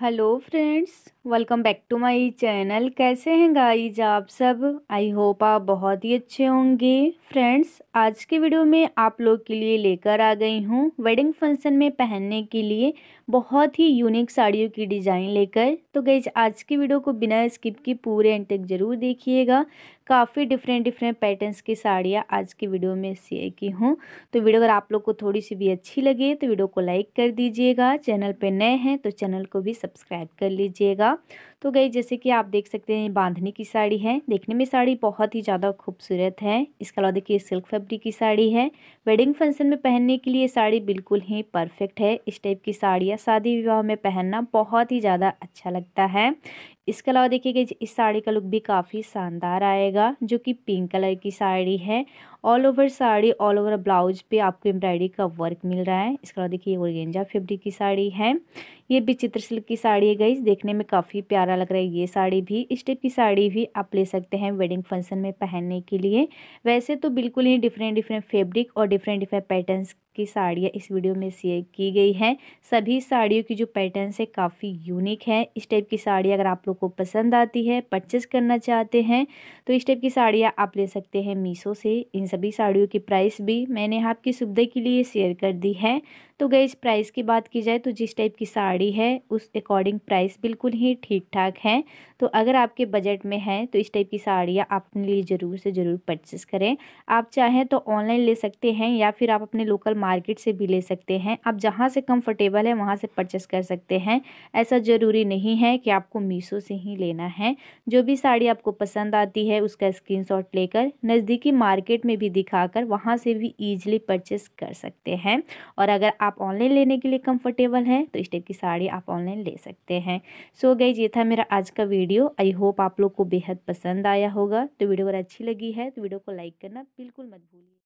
hello friends welcome back to my channel कैसे हैं guys आप सब आई होप आप बहुत ही अच्छे होंगे फ्रेंड्स आज के वीडियो में आप लोग के लिए लेकर आ गई हूँ वेडिंग फंक्शन में पहनने के लिए बहुत ही यूनिक साड़ियों की डिज़ाइन लेकर तो गाइज आज की वीडियो को बिना स्किप के पूरे एंड तक ज़रूर देखिएगा काफ़ी डिफरेंट डिफरेंट पैटर्न्स की साड़ियाँ आज की वीडियो में शेयर की हूँ तो वीडियो अगर आप लोग को थोड़ी सी भी अच्छी लगे तो वीडियो को लाइक कर दीजिएगा चैनल पर नए हैं तो चैनल को भी सब्सक्राइब कर लीजिएगा да, तो गई जैसे कि आप देख सकते हैं बांधने की साड़ी है देखने में साड़ी बहुत ही ज़्यादा खूबसूरत है इसके अलावा देखिए सिल्क फैब्रिक की साड़ी है वेडिंग फंक्शन में पहनने के लिए साड़ी बिल्कुल ही परफेक्ट है इस टाइप की साड़ियाँ शादी विवाह में पहनना बहुत ही ज़्यादा अच्छा लगता है इसके अलावा देखिए कि इस साड़ी का लुक भी काफ़ी शानदार आएगा जो कि पिंक कलर की साड़ी है all over sari all over blouse पे आपको एम्ब्रॉयडरी का वर्क मिल रहा है इसके अलावा देखिए ओरगेंजा फैब्रिक की साड़ी है ये विचित्र सिल्क की साड़ी है गई देखने में काफ़ी प्यारा प्यारा लग रहा है ये साड़ी भी इस टाइप की साड़ी भी आप ले सकते हैं वेडिंग फंक्शन में पहनने के लिए वैसे तो बिल्कुल ही डिफरेंट डिफरेंट फेब्रिक और डिफरेंट डिफरेंट पैटर्न्स की साड़ियाँ इस वीडियो में शेयर की गई हैं सभी साड़ियों की जो पैटर्न्स है काफ़ी यूनिक है इस टाइप की साड़ी अगर आप लोग को पसंद आती है परचेस करना चाहते हैं तो इस टाइप की साड़ियाँ आप ले सकते हैं मीशो से इन सभी साड़ियों की प्राइस भी मैंने आपकी सुविधा के लिए शेयर कर दी है तो गई प्राइस की बात की जाए तो जिस टाइप की साड़ी है उस अकॉर्डिंग प्राइस बिल्कुल ही ठीक ठाक है तो अगर आपके बजट में है तो इस टाइप की साड़ियाँ आप अपने लिए ज़रूर से ज़रूर परचेस करें आप चाहें तो ऑनलाइन ले सकते हैं या फिर आप अपने लोकल मार्केट से भी ले सकते हैं आप जहाँ से कम्फर्टेबल है वहाँ से परचेस कर सकते हैं ऐसा ज़रूरी नहीं है कि आपको मीशो से ही लेना है जो भी साड़ी आपको पसंद आती है उसका स्क्रीन लेकर नज़दीकी मार्केट में भी दिखाकर वहाँ से भी ईजिली परचेस कर सकते हैं और अगर आप ऑनलाइन लेने के लिए कंफर्टेबल हैं तो इस टाइप की साड़ी आप ऑनलाइन ले सकते हैं सो so गई ये था मेरा आज का वीडियो आई होप आप लोग को बेहद पसंद आया होगा तो वीडियो अगर अच्छी लगी है तो वीडियो को लाइक करना बिल्कुल मत भूलिए